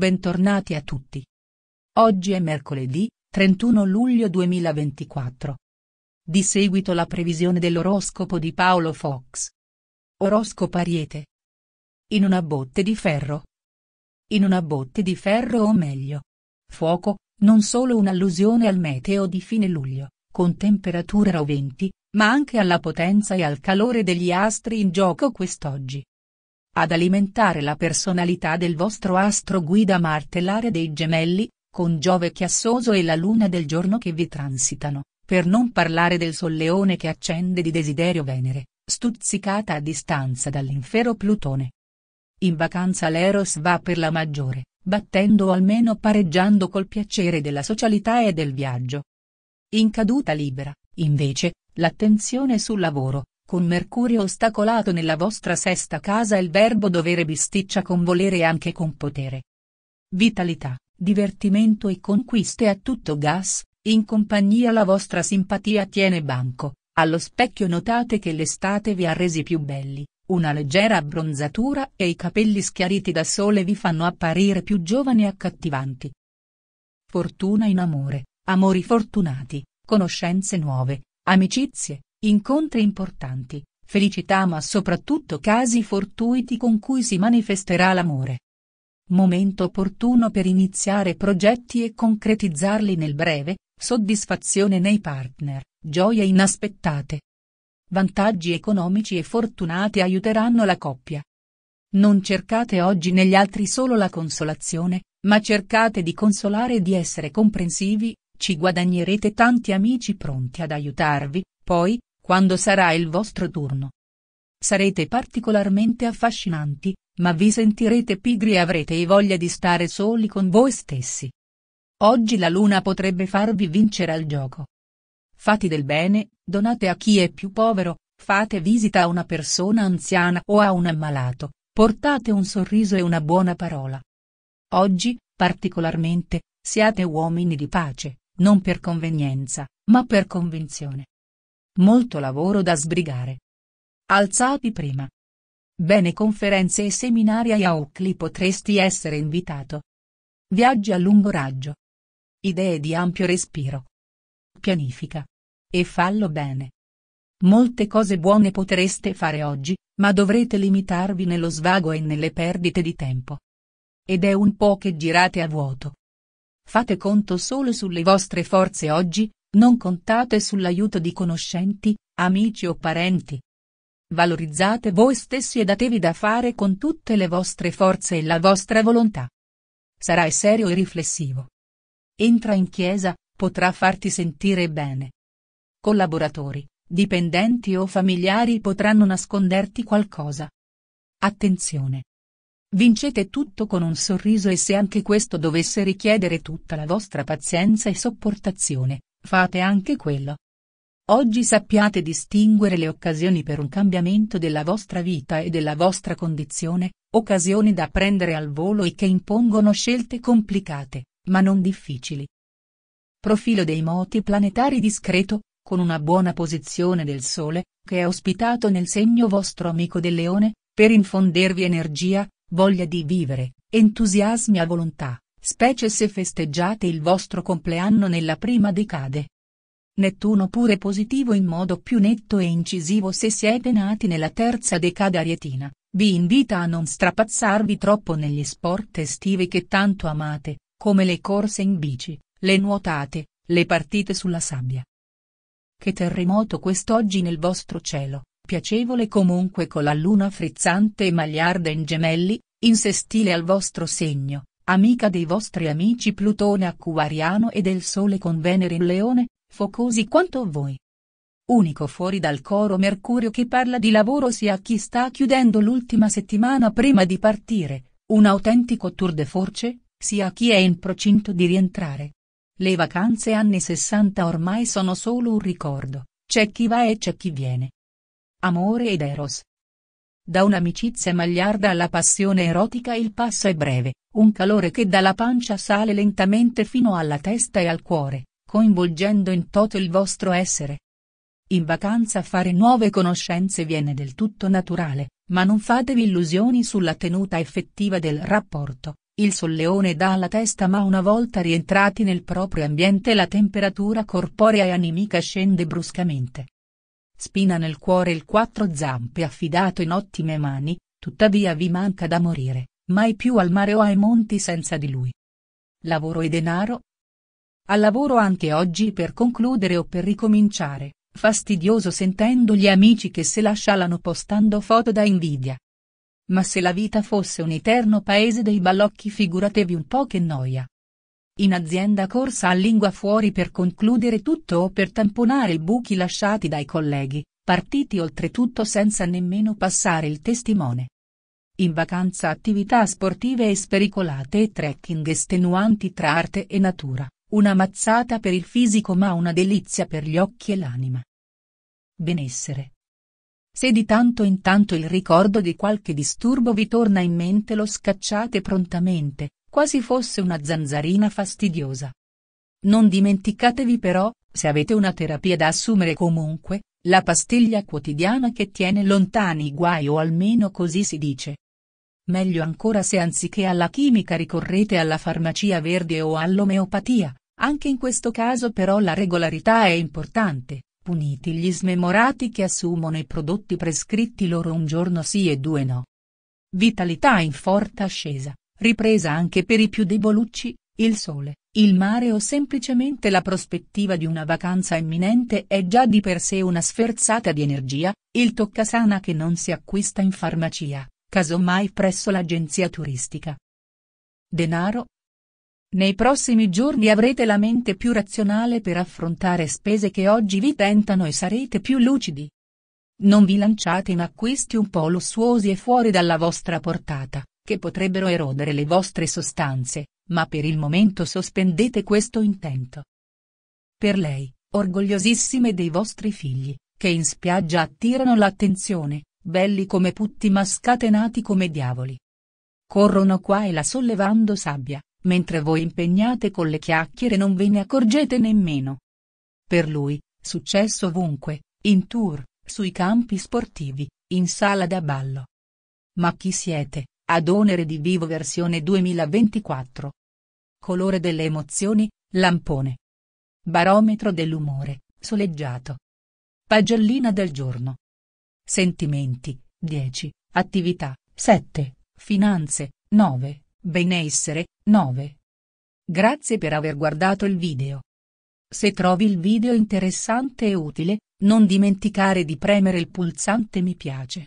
Bentornati a tutti. Oggi è mercoledì, 31 luglio 2024. Di seguito la previsione dell'oroscopo di Paolo Fox. Oroscopo Ariete. In una botte di ferro. In una botte di ferro o meglio. Fuoco, non solo un'allusione al meteo di fine luglio, con temperature roventi, ma anche alla potenza e al calore degli astri in gioco quest'oggi. Ad alimentare la personalità del vostro astro guida martellare dei gemelli, con Giove chiassoso e la luna del giorno che vi transitano, per non parlare del solleone che accende di desiderio Venere, stuzzicata a distanza dall'infero Plutone. In vacanza l'Eros va per la maggiore, battendo o almeno pareggiando col piacere della socialità e del viaggio. In caduta libera, invece, l'attenzione sul lavoro, con Mercurio ostacolato nella vostra sesta casa il verbo dovere bisticcia con volere e anche con potere. Vitalità, divertimento e conquiste a tutto gas, in compagnia la vostra simpatia tiene banco, allo specchio notate che l'estate vi ha resi più belli, una leggera abbronzatura e i capelli schiariti da sole vi fanno apparire più giovani e accattivanti. Fortuna in amore, amori fortunati, conoscenze nuove, amicizie, incontri importanti, felicità ma soprattutto casi fortuiti con cui si manifesterà l'amore. Momento opportuno per iniziare progetti e concretizzarli nel breve, soddisfazione nei partner, gioie inaspettate. Vantaggi economici e fortunati aiuteranno la coppia. Non cercate oggi negli altri solo la consolazione, ma cercate di consolare e di essere comprensivi, ci guadagnerete tanti amici pronti ad aiutarvi, poi, quando sarà il vostro turno. Sarete particolarmente affascinanti, ma vi sentirete pigri e avrete voglia di stare soli con voi stessi. Oggi la luna potrebbe farvi vincere al gioco. Fate del bene, donate a chi è più povero, fate visita a una persona anziana o a un ammalato, portate un sorriso e una buona parola. Oggi, particolarmente, siate uomini di pace, non per convenienza, ma per convinzione. Molto lavoro da sbrigare. Alzati prima. Bene conferenze e seminari a Auckland potresti essere invitato. Viaggi a lungo raggio. Idee di ampio respiro. Pianifica. E fallo bene. Molte cose buone potreste fare oggi, ma dovrete limitarvi nello svago e nelle perdite di tempo. Ed è un po' che girate a vuoto. Fate conto solo sulle vostre forze oggi, non contate sull'aiuto di conoscenti, amici o parenti. Valorizzate voi stessi e datevi da fare con tutte le vostre forze e la vostra volontà. Sarai serio e riflessivo. Entra in chiesa, potrà farti sentire bene. Collaboratori, dipendenti o familiari potranno nasconderti qualcosa. Attenzione! Vincete tutto con un sorriso e se anche questo dovesse richiedere tutta la vostra pazienza e sopportazione, Fate anche quello. Oggi sappiate distinguere le occasioni per un cambiamento della vostra vita e della vostra condizione, occasioni da prendere al volo e che impongono scelte complicate, ma non difficili. Profilo dei moti planetari discreto, con una buona posizione del Sole, che è ospitato nel segno vostro amico del Leone, per infondervi energia, voglia di vivere, entusiasmi a volontà, specie se festeggiate il vostro compleanno nella prima decade. Nettuno pure positivo in modo più netto e incisivo se siete nati nella terza decade arietina, vi invita a non strapazzarvi troppo negli sport estivi che tanto amate, come le corse in bici, le nuotate, le partite sulla sabbia. Che terremoto quest'oggi nel vostro cielo, piacevole comunque con la luna frizzante e magliarda in gemelli, in sestile al vostro segno, Amica dei vostri amici Plutone acquariano e del Sole con Venere in Leone, focosi quanto voi. Unico fuori dal coro Mercurio che parla di lavoro sia a chi sta chiudendo l'ultima settimana prima di partire, un autentico tour de force, sia a chi è in procinto di rientrare. Le vacanze anni 60 ormai sono solo un ricordo, c'è chi va e c'è chi viene. Amore ed Eros, da un'amicizia magliarda alla passione erotica il passo è breve, un calore che dalla pancia sale lentamente fino alla testa e al cuore, coinvolgendo in toto il vostro essere. In vacanza fare nuove conoscenze viene del tutto naturale, ma non fatevi illusioni sulla tenuta effettiva del rapporto, il solleone dà alla testa ma una volta rientrati nel proprio ambiente la temperatura corporea e animica scende bruscamente. Spina nel cuore il quattro zampe affidato in ottime mani, tuttavia vi manca da morire, mai più al mare o ai monti senza di lui. Lavoro e denaro? Al lavoro anche oggi per concludere o per ricominciare, fastidioso sentendo gli amici che se la scialano postando foto da invidia. Ma se la vita fosse un eterno paese dei balocchi figuratevi un po' che noia in azienda corsa a lingua fuori per concludere tutto o per tamponare i buchi lasciati dai colleghi, partiti oltretutto senza nemmeno passare il testimone. In vacanza attività sportive e spericolate e trekking estenuanti tra arte e natura, una mazzata per il fisico ma una delizia per gli occhi e l'anima. Benessere. Se di tanto in tanto il ricordo di qualche disturbo vi torna in mente lo scacciate prontamente, quasi fosse una zanzarina fastidiosa. Non dimenticatevi però, se avete una terapia da assumere comunque, la pastiglia quotidiana che tiene lontani i guai o almeno così si dice. Meglio ancora se anziché alla chimica ricorrete alla farmacia verde o all'omeopatia, anche in questo caso però la regolarità è importante, puniti gli smemorati che assumono i prodotti prescritti loro un giorno sì e due no. Vitalità in forte ascesa ripresa anche per i più debolucci, il sole, il mare o semplicemente la prospettiva di una vacanza imminente è già di per sé una sferzata di energia, il toccasana che non si acquista in farmacia, casomai presso l'agenzia turistica. Denaro. Nei prossimi giorni avrete la mente più razionale per affrontare spese che oggi vi tentano e sarete più lucidi. Non vi lanciate in acquisti un po' lussuosi e fuori dalla vostra portata che potrebbero erodere le vostre sostanze, ma per il momento sospendete questo intento. Per lei, orgogliosissime dei vostri figli, che in spiaggia attirano l'attenzione, belli come putti ma scatenati come diavoli. Corrono qua e là sollevando sabbia, mentre voi impegnate con le chiacchiere non ve ne accorgete nemmeno. Per lui, successo ovunque, in tour, sui campi sportivi, in sala da ballo. Ma chi siete, ad onere di Vivo versione 2024. Colore delle emozioni, lampone. Barometro dell'umore, soleggiato. Pagellina del giorno. Sentimenti, 10, attività, 7, finanze, 9, benessere, 9. Grazie per aver guardato il video. Se trovi il video interessante e utile, non dimenticare di premere il pulsante mi piace.